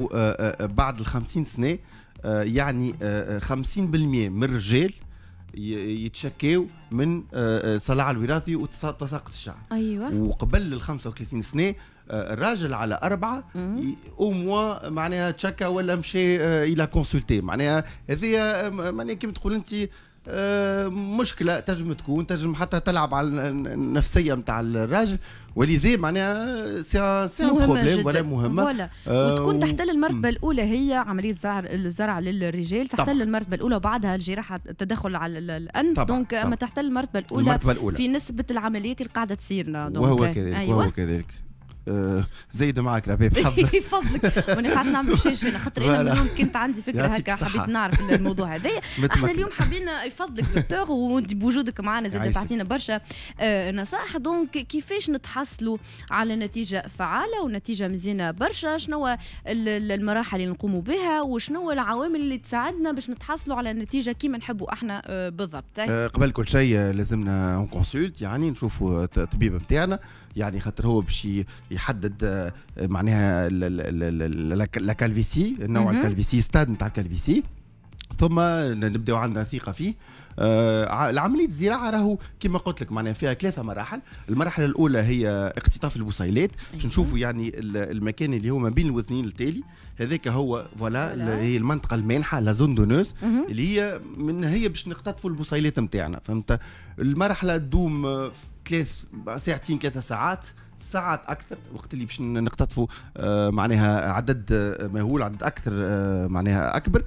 آه، آه، آه، بعد ال 50 سنه يعني 50% من الرجال يتشكاو من صلاع الوراثي وتساقط الشعر ايوه وقبل ال 35 سنه الراجل على أربعة أو موا معناها تشكى ولا مشى إلى كونسلتي معناها هذه معناها كيما تقول أنت آه، مشكله تجم تكون تجم حتى تلعب على النفسيه نتاع الراجل ولذا معناها سي سي بروبليم ولا مهمه ولا آه، وتكون تحتل المرتبه الاولى هي عمليه الزرع للرجال تحتل طبعا. المرتبه الاولى وبعدها الجراحه تدخل على الانف دونك اما تحتل المرتبه الاولى, المرتبة الأولى. في نسبه العمليات اللي قاعده تصيرنا وهو كذلك أيوة. وهو كذلك آه، زايده معاك رباب يفضلك وانا قاعد نعمل شاشه خاطر انا من اليوم كنت عندي فكره هكا حبيت نعرف الموضوع هذا احنا اليوم حابين يفضلك دكتور وانت بوجودك معنا زاد تعطينا برشا آه، نصائح دونك كيفاش نتحصلوا على نتيجه فعاله ونتيجه مزينه برشا شنو المراحل اللي نقوموا بها وشنو العوامل اللي تساعدنا باش نتحصلوا على نتيجه كيما نحبوا احنا آه، بالضبط قبل كل شيء لازمنا نكونسلت يعني نشوفوا الطبيب نتاعنا يعني خاطر هو باش يحدد آه، معناها لا كالفيسي النوع الكالفيسي ستاد نتاع الكالفيسي ثم نبداو عندنا ثقه فيه آه عمليه الزراعه راهو كما قلت لك معناها فيها ثلاثه مراحل المرحله الاولى هي اقتطاف البصيلات باش أيوة. نشوفوا يعني المكان اللي هو ما بين الاثنين التالي هذاك هو فوالا هي المنطقه المانحه لا زون دونوز اللي هي من هي باش نقتطفوا البصيلات نتاعنا فهمت المرحله تدوم آه، ثلاث ساعتين ثلاثه ساعات ساعات اكثر وقت اللي باش نقتطفوا آه، معناها عدد آه، مهول عدد اكثر آه، معناها اكبر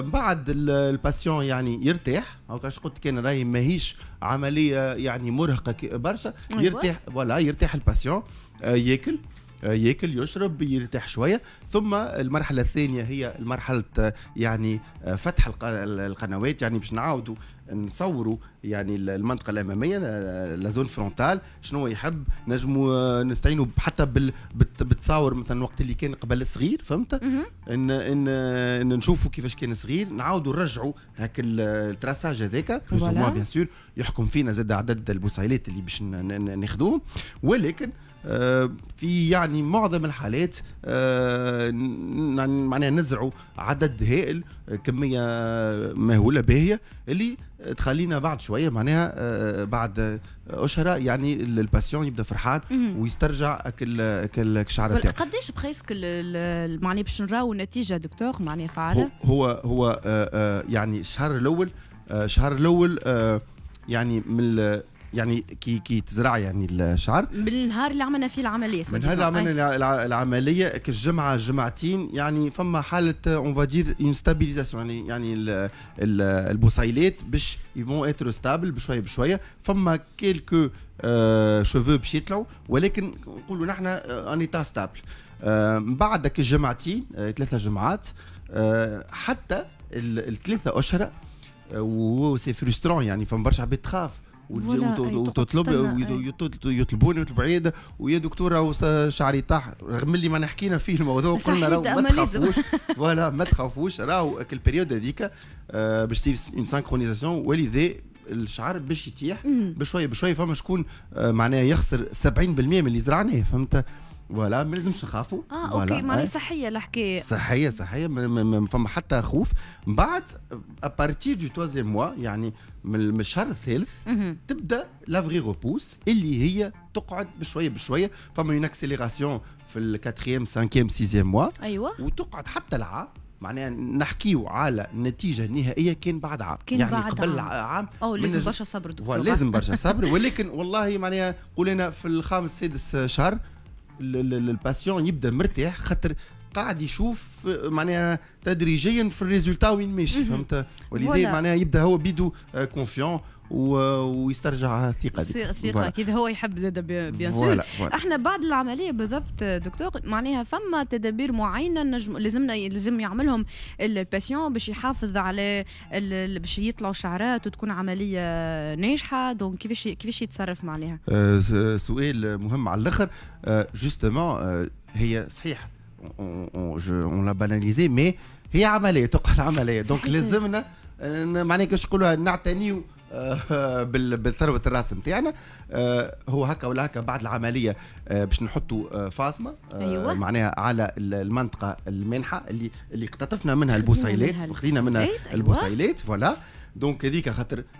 بعد الباسيون يعني يرتاح او كاش قلت كان راهي ماهيش عمليه يعني مرهقه برشا أيوة. يرتاح ولا يرتاح الباسيون ياكل ياكل يشرب يرتاح شويه ثم المرحله الثانيه هي مرحله يعني فتح القنوات يعني باش نعاودوا نصوروا يعني المنطقه الاماميه آه، لا زون فرونتال شنو يحب نجموا آه، نستعينوا حتى بالتصاور مثلا وقت اللي كان قبل صغير فهمت ان ان ان نشوفوا كيفاش كان صغير نعاودوا نرجعوا هاك التراساج هذاك بيان سور يحكم فينا زاد عدد البصيلات اللي باش ناخذوهم ولكن آه، في يعني معظم الحالات معناها نزرعوا عدد هائل كميه مهوله باهيه اللي تخلينا بعد شويه معناها آه، آه، بعد اشهر يعني الباسيون يبدا فرحان ويسترجع كل كل الشعر تاعو قداش بخيس كل معناها باش نراو النتيجه دكتور معناها فعاله هو هو آه، يعني الشهر الاول الشهر الاول يعني من يعني كي كي تزرع يعني الشعر بالنهار اللي عملنا فيه العمليه من هذا عملنا أي. العمليه كالجمعه جمعتين يعني فما حاله اون فادير اون ستابيليزاسيون يعني يعني البصيلات باش يفون اتر ستابل بشويه بشويه فما كيلكو شوفو euh, باش يطلعوا ولكن نقولوا نحن ان ايتا ستابل من بعد ذاك الجمعتين euh, ثلاثه جمعات euh، حتى الثلاثه اشهر و سي فرسترون يعني فما برشا عباد تخاف وتطلب يطلبوني بعيد ويا دكتوره شعري طاح رغم اللي ما حكينا فيه الموضوع قلنا راهو ما تخافوش فوالا ما تخافوش راهو البريود هذيك آه، باش تصير اون سانكرونيزاسيون ولذا الشعر باش يتيح بشويه بشويه فما شكون آه، معناها يخسر 70% من اللي زرعناه فهمت فوالا ما لازمش نخافوا اه اوكي معناها إيه؟ صحيه الحكايه صحيه صحيه فما حتى خوف من بعد ابارتي دو توازي موا يعني من الشهر الثالث تبدا لافغي غوبوس اللي هي تقعد بشويه بشويه فما اون اكسيليراسيون في الكاتريام سانكيام سيزيام موا ايوه وتقعد حتى العام معناها نحكيو على النتيجه النهائيه كان بعد عام كان يعني بعد قبل عام, عام او لازم برشا صبر دكتور لازم برشا صبر ولكن والله معناها قولنا في الخامس سادس شهر الباسيون يبدا مرتاح خاطر قاعد يشوف معناها تدريجيا في الريزولتا وين ماشي فهمت ولذا معناها يبدا هو بيدو كونفيون آه، ويسترجع الثقه الثقه كذا هو يحب زاد بيان سور احنا بعد العمليه بالضبط دكتور معناها فما تدابير معينه نجم لازمنا لازم يعملهم الباسيون باش يحافظ على باش يطلعوا شعرات وتكون عمليه ناجحه دونك كيفاش كيفاش يتصرف معناها آه، سؤال مهم على الاخر جوستومون آه، هي صحيح اون لا باناليزي مي هي عمليه تقعد عمليه دونك لازمنا معناها كيفاش نقولوا نعتنيو آه، بالثروه الراس نتاعنا آه، هو هكا ولا هكا بعد العمليه آه، باش نحطوا فاصمه أيوة. معناها على المنطقه المنحه اللي اللي اقتطفنا منها البوصيلات وخذينا منها البوصيلات أيوة. فوالا دونك هذيك خاطر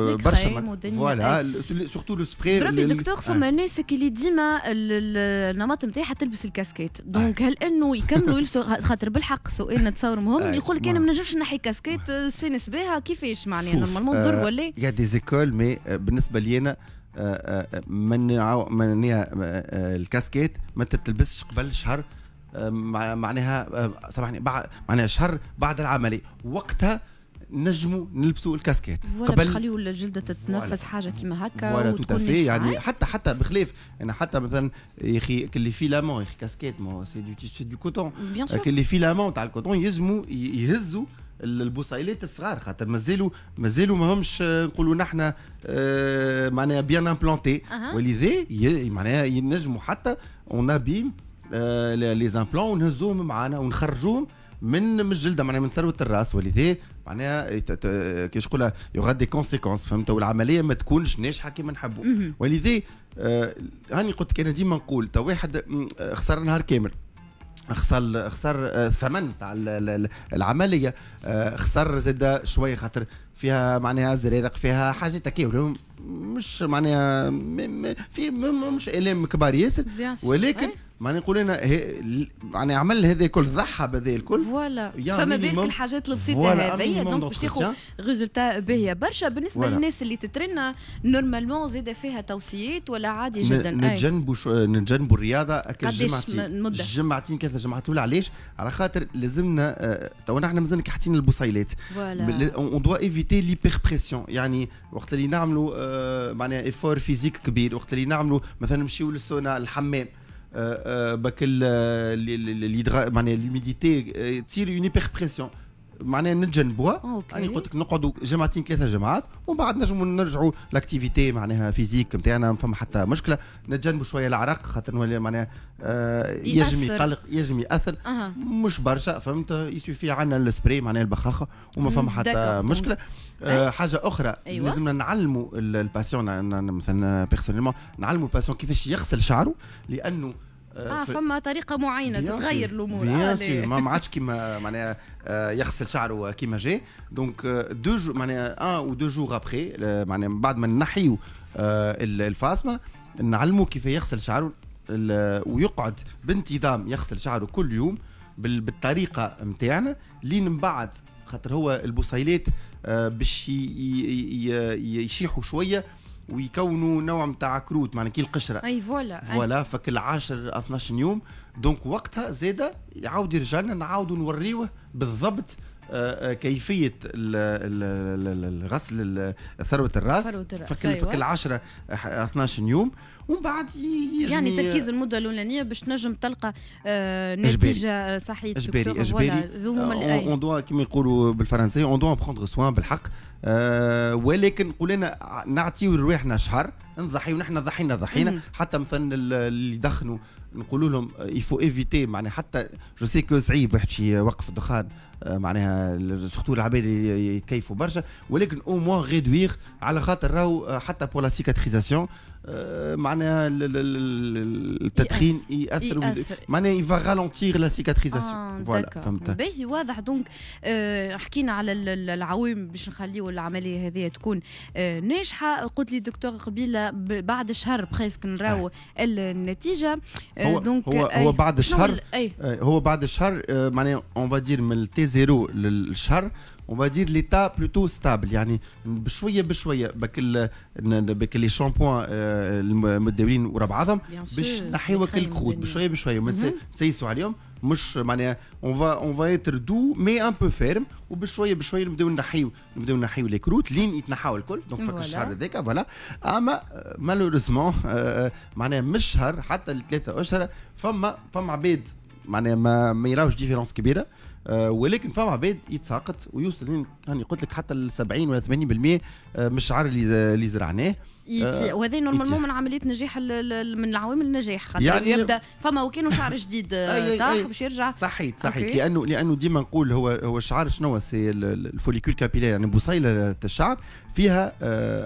برشا فوالا سورتو لو سبري بربي دكتور فما ناس اللي ديما النمط نتاعها تلبس الكاسكيت دونك هل انه يكملوا يلبسوا خاطر بالحق سؤال نتصور مهم يقول لك انا ما نجمش نحي كاسكيت سينس بها كيفاش معناها نورمالمون ضر ولا يا دي زيكول مي بالنسبه لي انا من من الكاسكيت ما تتلبسش قبل شهر معناها سامحني معناها شهر بعد العمليه وقتها نجموا نلبسوا الكاسكيت قبل نخليو الجلده تتنفس حاجه كيما هكا ولا تو يعني حتى حتى بخلاف انا يعني حتى مثلا يا اخي كل فيلامون يا اخي كاسكيت ما سي دو سي دو كوتون كل فيلامون تاع الكوتون يلزموا يهزوا البوصيلات الصغار خاطر مازالوا مازالوا ماهمش نقولوا نحن آه، معناها بيان امبلونتي ولذا معناها ينجموا حتى اون ابيم لي زامبلون ونهزوهم معانا ونخرجوهم من من الجلده معناها من ثروه الراس ولذا معناها كي شقولها يغدي كونسيكونس فهمت والعمليه ما تكونش ناجحه كما نحبوا ولذا آه، هاني قلت لك انا ديما نقول تو واحد خسر نهار كامل خسر خسر آه، ثمن تاع العمليه آه، خسر زاد شويه خاطر فيها معناها زرارق فيها حاجات تكيولهم مش معناها في مش الام كبار ياسر ولكن معناها نقول انا معناها عمل هذا الكل ضحى بهذا الكل فوالا فما بالك الحاجات البسيطه هذيا دونك باش تاخذ ريزولتا باهيه برشا بالنسبه ولا. للناس اللي تترنى نورمالمون زاده فيها توصيات ولا عادي جدا نتجنبوا شو... نتجنبوا الرياضه جمعتين جمعتين كذا ولا علاش على خاطر لازمنا آه، تو نحن مازلنا كحتين البصيلات فوالا اون دوا éviter l'hyperpression يعني وقت اللي نعملوا آه معناها ايفور فيزيك كبير وقت اللي نعملوا مثلا نمشيو للسونا الحمام آه، آه، بكل آه، الهيدرا معناها ليميديتي تصير اون هيبر بريسيون معناها نتجنبوها انا يعني قلت لك نقعدوا جماعتين ثلاثه جماعات ومن بعد نجموا نرجعوا لاكتيفيتي معناها فيزيك نتاعنا ما فما حتى مشكله نتجنبوا شويه العرق خاطر معناها آه يجم يقلق يجم ياثر أه. مش برشا فهمت يسوفي عندنا السبراي معناها البخاخه وما فما حتى مشكله آه حاجه اخرى أيوة. لازمنا نعلموا الباسيون مثلا بيرسونيلمون نعلموا الباسيون كيفاش يغسل شعره لانه اه, آه، فما طريقه معينه تتغير الامور بيان آه، سور ما عادش كيما معناها آه، يغسل شعره كيما جاي دونك دو جو معناها ان او دو جور ابخي معناها بعد ما نحيو الفاسمه نعلمو كيف يغسل شعره ويقعد بانتظام يغسل شعره كل يوم بالطريقه نتاعنا لين من بعد خاطر هو البصيلات باش يشيحوا شويه ويكونوا نوع نتاع كروت معناها كي القشره اي فوالا فوالا فكل 10 12 يوم دونك وقتها زاده يعاود يرجع لنا نعاودوا نوريوه بالضبط آه، آه، كيفيه غسل ثروه الراس ثروه الراس فكل, أيوة. فكل 10 12 يوم ومن بعد يعني تركيز المده الاولانيه باش تنجم تلقى آه، نتيجه صحيه اجباري اجباري اون دوا كيما يقولوا بالفرنسيه اون دوا بروندر سوان بالحق ولكن قلنا نعطيو رواحنا شهر نضحي ونحن ضحينا ضحينا حتى مثلا اللي يدخنوا نقول لهم يفو ايفيتي معناها حتى جو سي كو صعيب واحد يوقف الدخان آه، معناها سختو العباد يتكيفوا برشا ولكن او موان ريدوير على خاطر راهو آه، حتى بور لا سيكاتريزاسيون معناها euh, التدخين ياثر, معناها يفا غالونتيغ لا سيكاتريزاسيون فوالا فهمت باهي واضح دونك آه، حكينا على العوام باش نخليو العمليه هذه تكون آه، ناجحه قلت لي دكتور قبيله بعد شهر بريسك نراو آه. النتيجه دونك هو, هو بعد شهر هو بعد شهر معناها اون فادير من تي زيرو للشهر اون dire ليتا plutôt ستابل يعني بشويه بشويه بكل بكل آه، لي شامبوان المدورين ورا بعضهم باش نحيوا كل كروت بشويه بشويه تسيسوا عليهم مش معناها اون فا اون فا اتر دو مي ان بو فيرم وبشويه بشويه نبداو نحيو نبداو نحيو لي كروت لين يتنحاو الكل دونك فك الشهر هذاك فوالا اما مالوريزمون آه، آه، معناها مش شهر حتى لثلاثه اشهر فما فما عباد معناها ما, ما يراوش ديفيرونس كبيره آه، ولكن فما عباد يتساقط ويوصل هاني يعني قلت لك حتى ل 70 ولا 80% آه، من الشعر اللي زرعناه آه، وهذا نورمالمون من عمليه نجاح من العوامل النجاح خاطر يعني يبدا فما وكانوا شعر جديد طاح باش يرجع صحيت صحيت okay. لانه لانه ديما نقول هو هو الشعر شنو سي الفوليكول كابيلير يعني بصيله الشعر فيها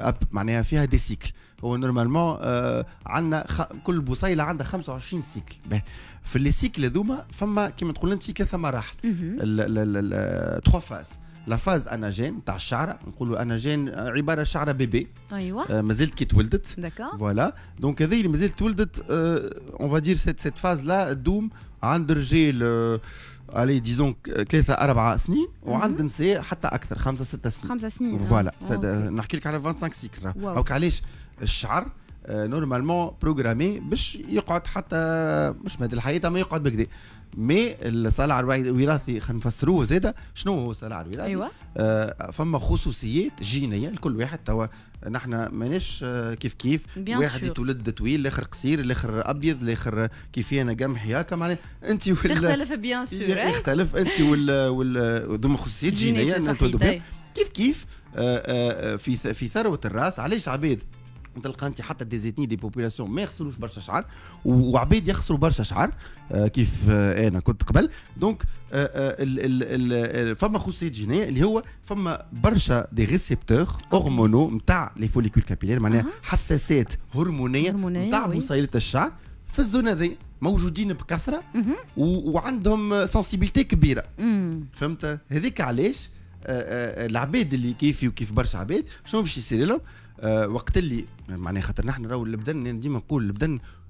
اب معناها فيها سيكل هو نورمالمون آه عندنا خ... كل بصيله عندها 25 سيكل في لي سيكل هذوما فما كيما تقول انت ثلاثه مراحل تخوا فاز لا فاز اناجين تاع الشعره نقولوا اناجين عباره شعره بيبي ايوا آه مازالت كي تولدت داكور فوالا دونك هذه اللي مازالت تولدت اون آه فادير سيت سيت فاز لا تدوم عند رجال علي ديزون ثلاثة أربعة سنين وعند نساء حتى أكثر خمسة ستة سنين خمسة سنين فوالا آه. oh. نحكي لك على 25 سيكل أوك علاش الشعر نورمالمون آه، بروغرامي باش يقعد حتى مش مدى الحياه ما يقعد بكده مي الصلع الوراثي خلينا نفسروه زيدا شنو هو الصلع الوراثي؟ ايوه آه فما خصوصيات جينيه لكل واحد توا نحن ماناش آه، كيف كيف واحد يتولد طويل الاخر قصير الاخر ابيض الاخر كيف انا قمحي هكا معناها انت وال تختلف بيان سور يختلف انت وال وال ضمن خصوصيات جينيه, كيف كيف آه، في في ثروه الراس علاش عباد تلقى انت حتى دي زيتني دي بوبولاسيون ما يخسروش برشا شعر وعباد يخسروا برشا شعر آه، كيف آه، انا كنت قبل دونك آه، فما خصوصيه جينيه اللي هو فما برشا دي ريسبتور هرمونو نتاع لي فوليكول كابيلير معناها حساسات هرمونيه نتاع بصيله الشعر في الزون هذه موجودين بكثره وعندهم سنسيبيليتي كبيره أمم. فهمت هذيك علاش العباد اللي كيفي وكيف برشا عباد شنو باش يصير لهم آه، وقت اللي معناها خاطر نحن راهو البدن يعني ديما نقول البدن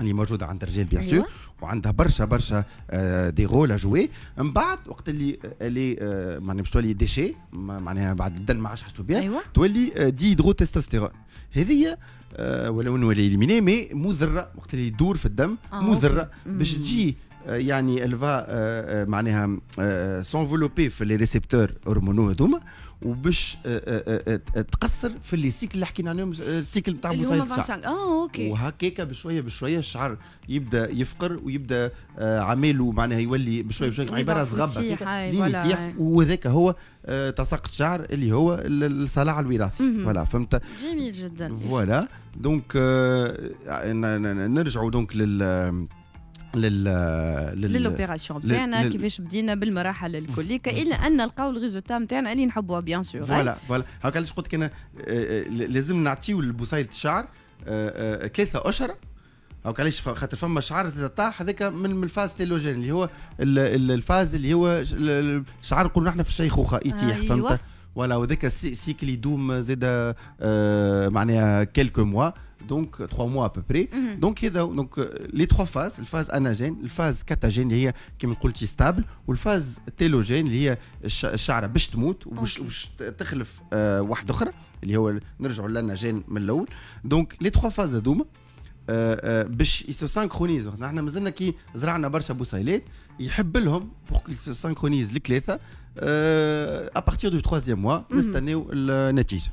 اللي موجوده عند الرجال بيان أيوة. وعندها برشا برشا آه، دي رول جوي من بعد وقت اللي آه، اللي آه، معناها باش تولي ديشي معناها بعد الدم ما عادش حاجته بها أيوة. تولي دي هيدرو تستوستيرون هذه ولو اليميني مي مذره وقت اللي يدور في الدم مذره باش تجي يعني الفا معناها سونفلوبي في لي ريسبتور هرمونو هذوما وباش آه، آه، آه، تقصر في لي سيكل اللي حكينا عليهم السيكل نتاع مصايد الشعر اه اوكي وهكاك بشويه بشويه الشعر يبدا يفقر ويبدا عمله معناها يولي بشويه بشويه يعني عباره صغبه يطيح وذاك هو تساقط شعر اللي هو الصلاع الوراثي فوالا فهمت جميل جدا فوالا دونك نرجعوا دونك لل لل للاوبيراسيون تاعنا كيفاش بدينا بالمراحل الكلية الا ان لقاو الريزولتا تاعنا اللي نحبوها بيان سور فوالا فوالا هكا علاش قلت لك انا آه، آه، لازم نعطيو لبصيله الشعر آه، ثلاثه اشهر او علاش خاطر فما شعر زاد طاح هذاك من الفاز تيلوجين اللي هو الفاز اللي هو الشعر نقولوا نحن في الشيخوخه يتيح أيوة. فهمت ولا وذاك السيكل يدوم زاد معناها كيلكو موا دونك 3 موا ابوبري دونك هذا دونك لي 3 فاز الفاز اناجين الفاز كاتاجين اللي هي كما قلتي ستابل والفاز تيلوجين اللي هي الشعره باش تموت وباش تخلف آه واحد اخرى اللي هو نرجعوا للاناجين من الاول دونك لي 3 فاز هذوما باش يسو سانكرونيز احنا مازلنا كي زرعنا برشا بوسيلات يحب لهم بور يسو سانكرونيز الثلاثه ا بارتير دو 3 موا نستناو النتيجه